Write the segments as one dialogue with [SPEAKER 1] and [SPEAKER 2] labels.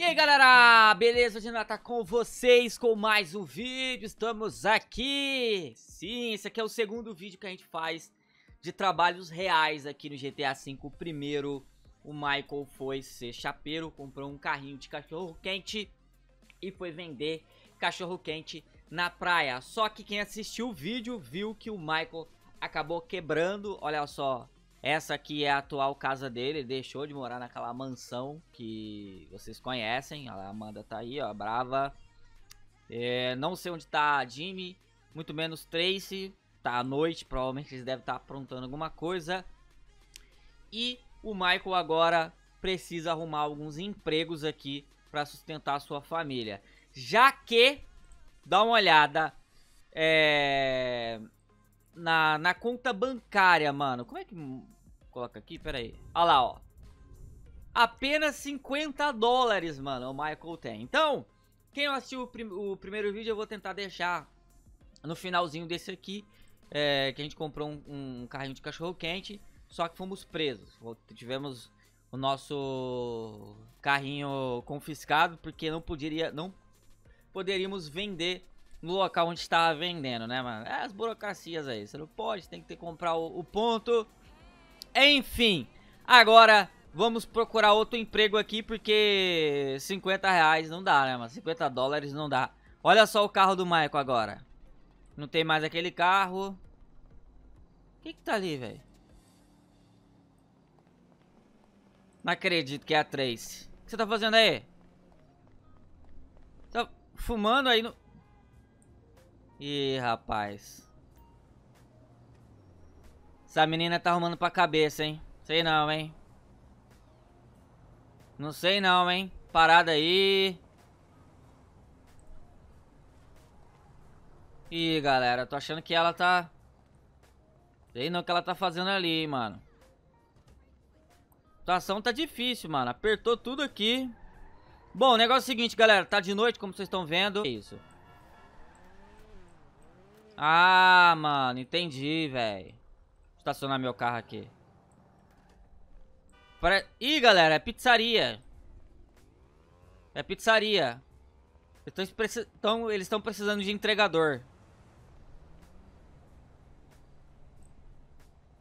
[SPEAKER 1] E aí galera, beleza? Hoje tá com vocês com mais um vídeo, estamos aqui! Sim, esse aqui é o segundo vídeo que a gente faz de trabalhos reais aqui no GTA V. O primeiro, o Michael foi ser chapeiro, comprou um carrinho de cachorro quente e foi vender cachorro quente na praia. Só que quem assistiu o vídeo viu que o Michael acabou quebrando, olha só, essa aqui é a atual casa dele, ele deixou de morar naquela mansão que vocês conhecem. A Amanda tá aí, ó, brava. É, não sei onde tá Jimmy, muito menos Tracy. Tá à noite, provavelmente eles devem estar tá aprontando alguma coisa. E o Michael agora precisa arrumar alguns empregos aqui para sustentar a sua família. Já que, dá uma olhada, é na, na conta bancária, mano. Como é que coloca aqui? Pera aí. Olha lá, ó. Apenas 50 dólares, mano, o Michael tem. Então, quem assistiu o, prim o primeiro vídeo, eu vou tentar deixar no finalzinho desse aqui, é, que a gente comprou um, um carrinho de cachorro-quente, só que fomos presos. Tivemos o nosso carrinho confiscado, porque não, poderia, não poderíamos vender no local onde estava vendendo, né, mano? É as burocracias aí. Você não pode, tem que ter que comprar o, o ponto. Enfim, agora vamos procurar outro emprego aqui, porque 50 reais não dá, né, mano? 50 dólares não dá. Olha só o carro do Maico agora. Não tem mais aquele carro. O que que tá ali, velho? Não acredito que é a Trace. O que você tá fazendo aí? Tá fumando aí no... Ih, rapaz. Essa menina tá arrumando pra cabeça, hein? Sei não, hein? Não sei não, hein? Parada aí. Ih, galera, tô achando que ela tá... Sei não o que ela tá fazendo ali, mano. A situação tá difícil, mano. Apertou tudo aqui. Bom, o negócio é o seguinte, galera. Tá de noite, como vocês estão vendo. É isso. Ah, mano, entendi, velho. Estacionar meu carro aqui. Pare... Ih, galera, é pizzaria. É pizzaria. eles estão precisando de entregador.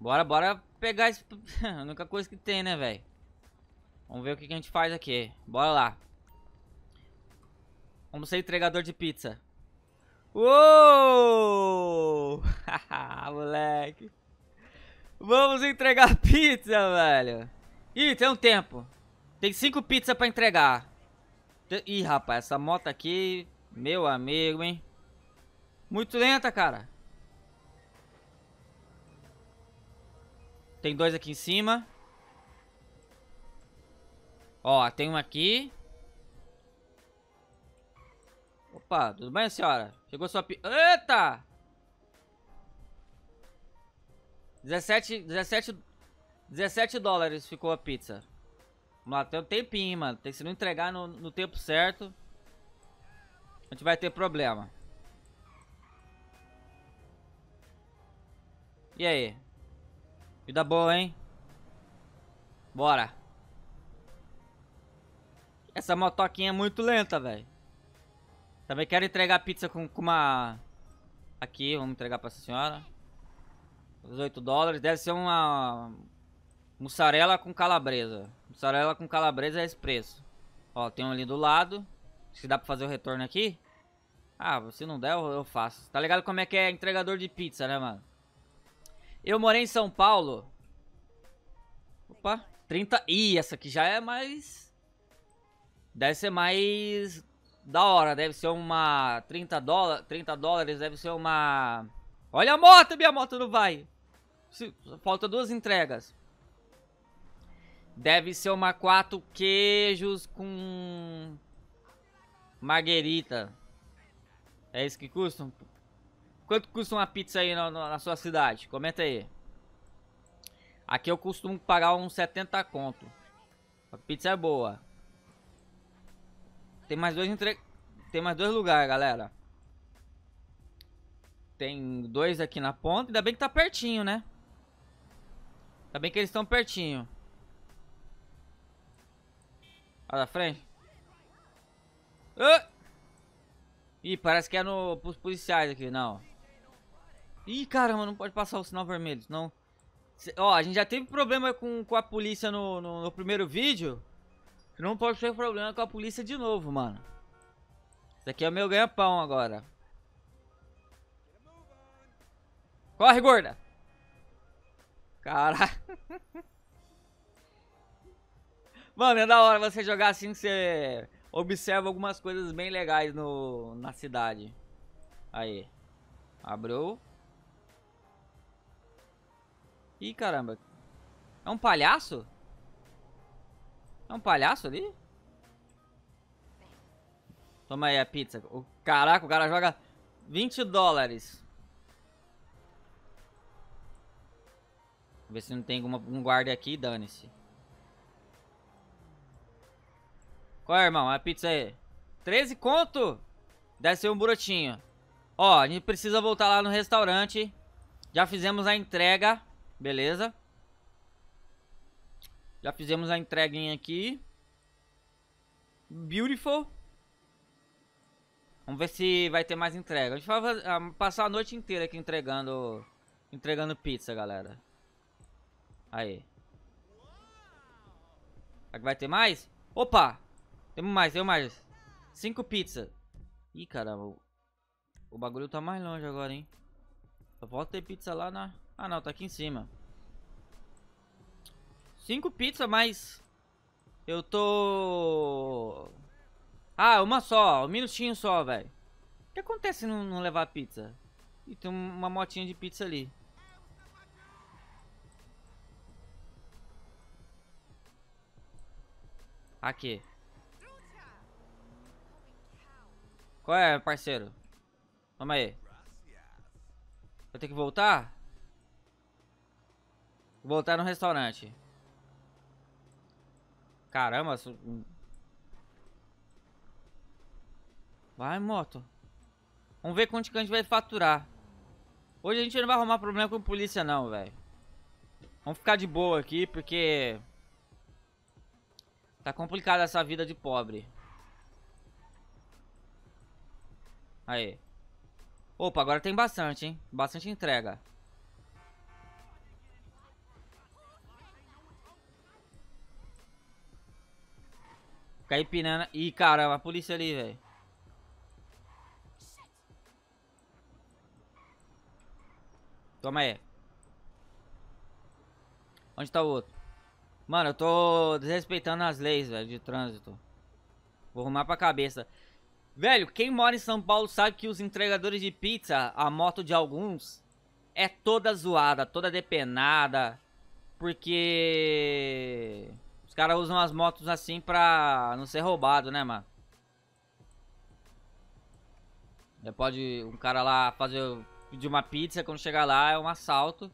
[SPEAKER 1] Bora, bora pegar esse... a única coisa que tem, né, velho? Vamos ver o que, que a gente faz aqui. Bora lá. Vamos ser entregador de pizza. Uou! moleque. Vamos entregar pizza, velho. Ih, tem um tempo. Tem cinco pizzas pra entregar. Ih, rapaz, essa moto aqui... Meu amigo, hein? Muito lenta, cara. Tem dois aqui em cima. Ó, tem um aqui. Opa, tudo bem, senhora? Pegou sua pi... Eita! 17, 17, 17 dólares ficou a pizza. Vamos lá, tem um tempinho, mano. Tem que se não entregar no, no tempo certo, a gente vai ter problema. E aí? Vida boa, hein? Bora. Essa motoquinha é muito lenta, velho. Também quero entregar pizza com, com uma... Aqui, vamos entregar pra essa senhora. 18 dólares. Deve ser uma... Mussarela com calabresa. Mussarela com calabresa é esse preço. Ó, tem um ali do lado. Se dá pra fazer o retorno aqui. Ah, se não der, eu faço. Tá ligado como é que é entregador de pizza, né, mano? Eu morei em São Paulo. Opa, 30. Ih, essa aqui já é mais... Deve ser mais da hora, deve ser uma 30 dólares, 30 dólares deve ser uma Olha a moto, minha moto não vai. Falta duas entregas. Deve ser uma quatro queijos com marguerita. É isso que custa? Quanto custa uma pizza aí na, na, sua cidade? Comenta aí. Aqui eu costumo pagar uns 70 conto. A pizza é boa. Tem mais dois entre... Tem mais dois lugares, galera. Tem dois aqui na ponta. Ainda bem que tá pertinho, né? Ainda bem que eles estão pertinho. Olha da frente. Ah! Ih, parece que é no, pros policiais aqui, não. Ih, caramba, não pode passar o sinal vermelho, senão... Ó, a gente já teve problema com, com a polícia no, no, no primeiro vídeo não posso ter problema com a polícia de novo, mano. Isso aqui é o meu ganha-pão agora. Corre, gorda! Cara. Mano, é da hora você jogar assim que você observa algumas coisas bem legais no, na cidade. Aí. Abriu. Ih, caramba. É um palhaço? É um palhaço ali? Toma aí a pizza. O, caraca, o cara joga 20 dólares. Ver se não tem alguma, um guarda aqui, dane-se. Qual é, irmão? A pizza aí. 13 conto! Deve ser um brotinho. Ó, a gente precisa voltar lá no restaurante. Já fizemos a entrega, beleza? Já fizemos a entreguinha aqui. Beautiful. Vamos ver se vai ter mais entrega. A gente vai ah, passar a noite inteira aqui entregando entregando pizza, galera. Aí. Será que vai ter mais? Opa! Temos mais, temos mais. Cinco pizzas. Ih, caramba. O bagulho tá mais longe agora, hein? Só falta ter pizza lá na... Ah, não. Tá aqui em cima. Cinco pizzas, mas... Eu tô... Ah, uma só. Um minutinho só, velho. O que acontece se não, não levar pizza? E tem uma motinha de pizza ali. Aqui. Qual é, parceiro? Vamos aí. Vou ter que voltar? Voltar no restaurante. Caramba. Vai, moto. Vamos ver quanto que a gente vai faturar. Hoje a gente não vai arrumar problema com polícia não, velho. Vamos ficar de boa aqui, porque... Tá complicada essa vida de pobre. Aí. Opa, agora tem bastante, hein? Bastante entrega. Caipirana. Ih, caramba, a polícia ali, velho. Toma aí. Onde tá o outro? Mano, eu tô desrespeitando as leis, velho, de trânsito. Vou arrumar pra cabeça. Velho, quem mora em São Paulo sabe que os entregadores de pizza, a moto de alguns, é toda zoada, toda depenada. Porque caras usam as motos assim pra não ser roubado, né, mano? Já pode um cara lá fazer de uma pizza, quando chegar lá é um assalto.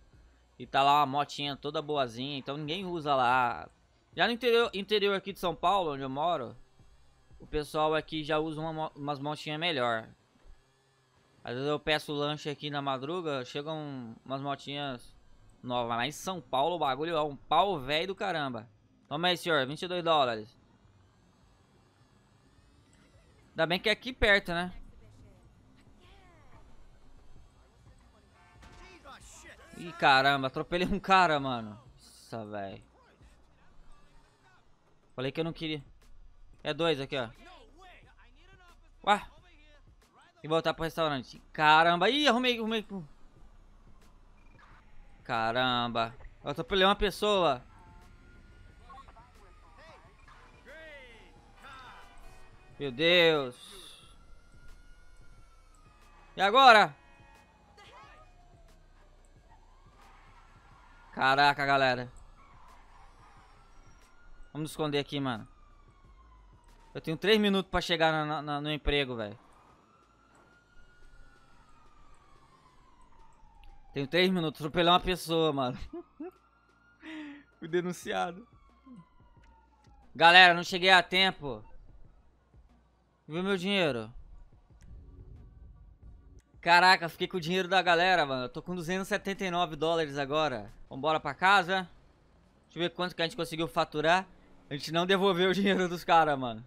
[SPEAKER 1] E tá lá uma motinha toda boazinha, então ninguém usa lá. Já no interior, interior aqui de São Paulo, onde eu moro, o pessoal aqui já usa uma, umas motinhas melhor. Às vezes eu peço lanche aqui na madruga, chegam umas motinhas novas. Mas em São Paulo o bagulho é um pau velho do caramba. Vamos aí, senhor. 22 dólares. Ainda bem que é aqui perto, né? Ih, caramba. Atropelei um cara, mano. Nossa, velho. Falei que eu não queria. É dois aqui, ó. Ué. E voltar pro restaurante. Caramba. Ih, arrumei, arrumei. Caramba. Eu atropelei uma pessoa. Meu Deus. E agora? Caraca, galera. Vamos esconder aqui, mano. Eu tenho 3 minutos pra chegar na, na, no emprego, velho. Tenho 3 minutos. Atropelar uma pessoa, mano. Fui denunciado. Galera, não cheguei a tempo. Viu meu dinheiro? Caraca, fiquei com o dinheiro da galera, mano. Eu tô com 279 dólares agora. Vambora pra casa. Deixa eu ver quanto que a gente conseguiu faturar. A gente não devolveu o dinheiro dos caras, mano.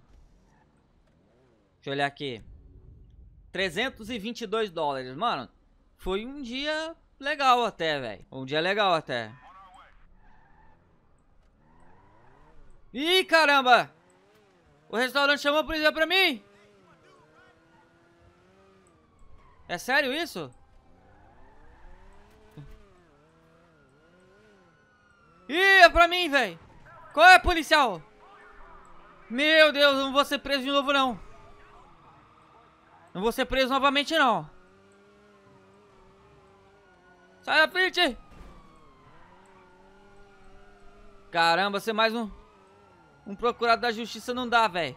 [SPEAKER 1] Deixa eu olhar aqui. 322 dólares, mano. Foi um dia legal até, velho. Um dia legal até. Ih, caramba! O restaurante chamou a polícia pra mim! É sério isso? Ih, é pra mim, velho! Qual é, policial? Meu Deus, não vou ser preso de novo, não. Não vou ser preso novamente, não. Sai da frente! Caramba, você é mais um... Um procurado da justiça não dá, velho.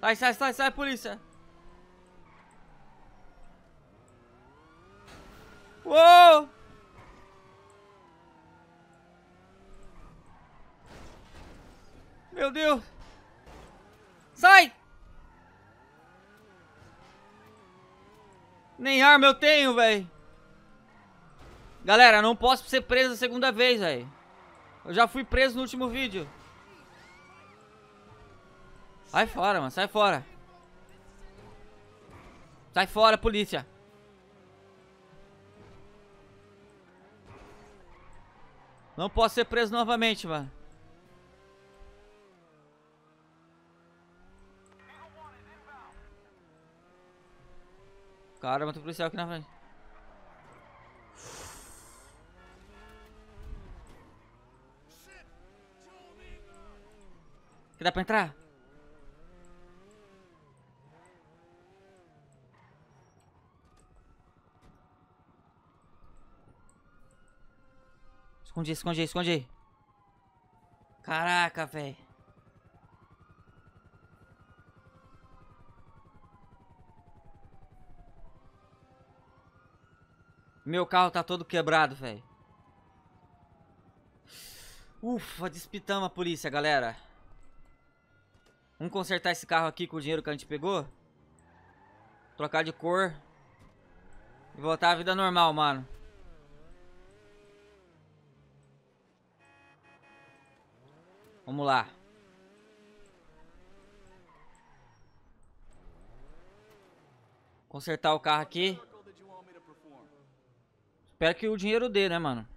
[SPEAKER 1] Sai, sai, sai, sai, polícia. Uou! Meu Deus! Sai! Nem arma eu tenho, velho. Galera, não posso ser preso a segunda vez, velho. Eu já fui preso no último vídeo. Sai fora, mano. Sai fora. Sai fora, polícia. Não posso ser preso novamente, mano. Cara, tem o policial aqui na frente. Que dá pra entrar? Esconde, esconde, esconde. Caraca, velho. Meu carro tá todo quebrado, velho. Ufa, despitamos a polícia, galera. Vamos consertar esse carro aqui com o dinheiro que a gente pegou. Trocar de cor. E voltar à vida normal, mano. Vamos lá. Consertar o carro aqui. Espero que o dinheiro dê, né, mano?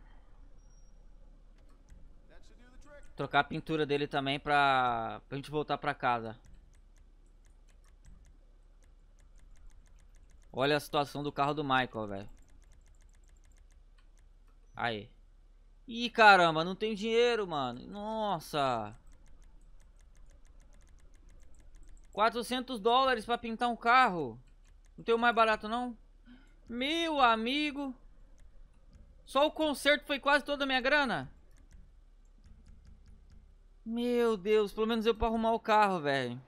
[SPEAKER 1] Trocar a pintura dele também pra, pra gente voltar pra casa. Olha a situação do carro do Michael, velho. Aí. Ih, caramba, não tem dinheiro, mano. Nossa. 400 dólares pra pintar um carro. Não tem o mais barato, não? Meu amigo. Só o conserto foi quase toda a minha grana. Meu Deus, pelo menos eu pra arrumar o carro, velho.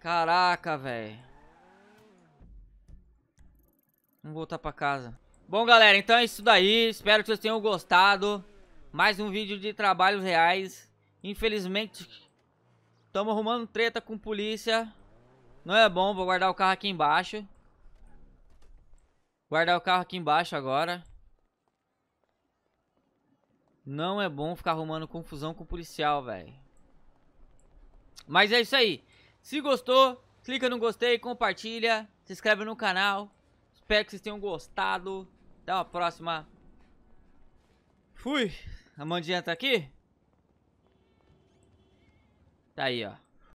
[SPEAKER 1] Caraca, velho. Vamos voltar pra casa. Bom, galera, então é isso daí. Espero que vocês tenham gostado. Mais um vídeo de trabalhos reais. Infelizmente, estamos arrumando treta com polícia. Não é bom, vou guardar o carro aqui embaixo. Guardar o carro aqui embaixo agora. Não é bom ficar arrumando confusão com o policial, velho. Mas é isso aí. Se gostou, clica no gostei, compartilha, se inscreve no canal. Espero que vocês tenham gostado. Até uma próxima. Fui. A mandinha tá aqui? Tá aí, ó.